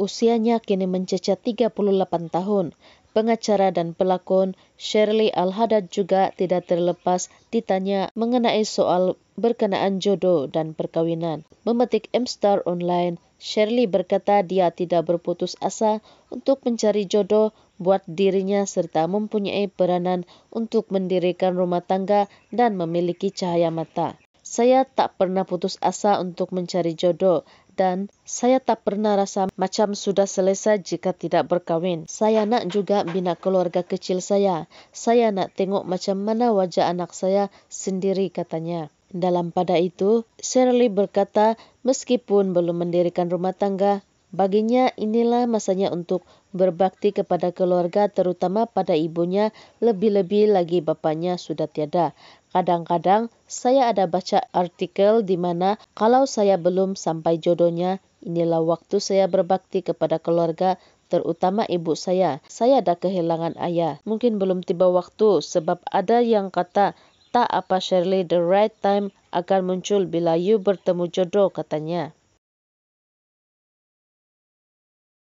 usianya kini mencecah 38 tahun. Pengacara dan pelakon Shirley Al-Haddad juga tidak terlepas ditanya mengenai soal berkenaan jodoh dan perkawinan. Memetik M-Star Online, Shirley berkata dia tidak berputus asa untuk mencari jodoh buat dirinya serta mempunyai peranan untuk mendirikan rumah tangga dan memiliki cahaya mata. Saya tak pernah putus asa untuk mencari jodoh, dan saya tak pernah rasa macam sudah selesai jika tidak berkahwin. Saya nak juga bina keluarga kecil saya. Saya nak tengok macam mana wajah anak saya sendiri katanya. Dalam pada itu, Shirley berkata meskipun belum mendirikan rumah tangga, Baginya inilah masanya untuk berbakti kepada keluarga terutama pada ibunya lebih-lebih lagi bapaknya sudah tiada. Kadang-kadang saya ada baca artikel di mana kalau saya belum sampai jodohnya inilah waktu saya berbakti kepada keluarga terutama ibu saya. Saya ada kehilangan ayah. Mungkin belum tiba waktu sebab ada yang kata tak apa Shirley the right time akan muncul bila you bertemu jodoh katanya.